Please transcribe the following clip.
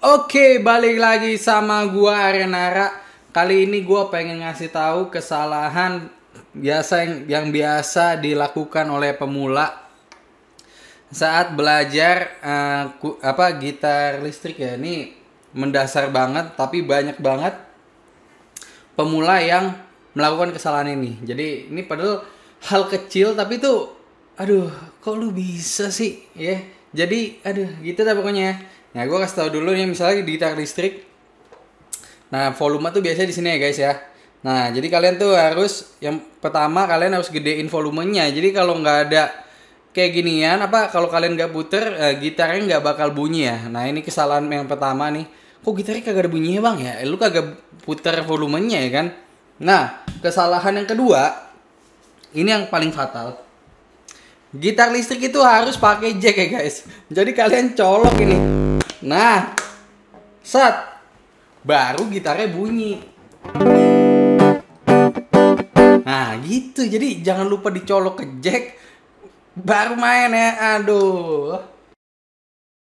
Oke, balik lagi sama gua Arenara. Kali ini gua pengen ngasih tahu kesalahan biasa yang, yang biasa dilakukan oleh pemula saat belajar uh, ku, apa gitar listrik ya. Ini mendasar banget tapi banyak banget pemula yang melakukan kesalahan ini. Jadi ini padahal hal kecil tapi tuh aduh kok lu bisa sih ya. Jadi aduh gitu dah pokoknya ya. Nah, gue kasih tau dulu nih misalnya di gitar listrik. Nah, volume tuh biasanya di sini ya guys ya. Nah, jadi kalian tuh harus yang pertama kalian harus gedein volumenya. Jadi kalau nggak ada kayak ginian apa kalau kalian nggak puter uh, gitarnya nggak bakal bunyi ya. Nah, ini kesalahan yang pertama nih. Kok gitarnya kagak ada bunyinya bang ya? Eh, Lu kagak puter volumenya ya kan? Nah, kesalahan yang kedua ini yang paling fatal. Gitar listrik itu harus pakai jack ya guys. Jadi kalian colok ini. Nah, set baru gitarnya bunyi. Nah, gitu. Jadi jangan lupa dicolok ke jack baru main ya. Aduh.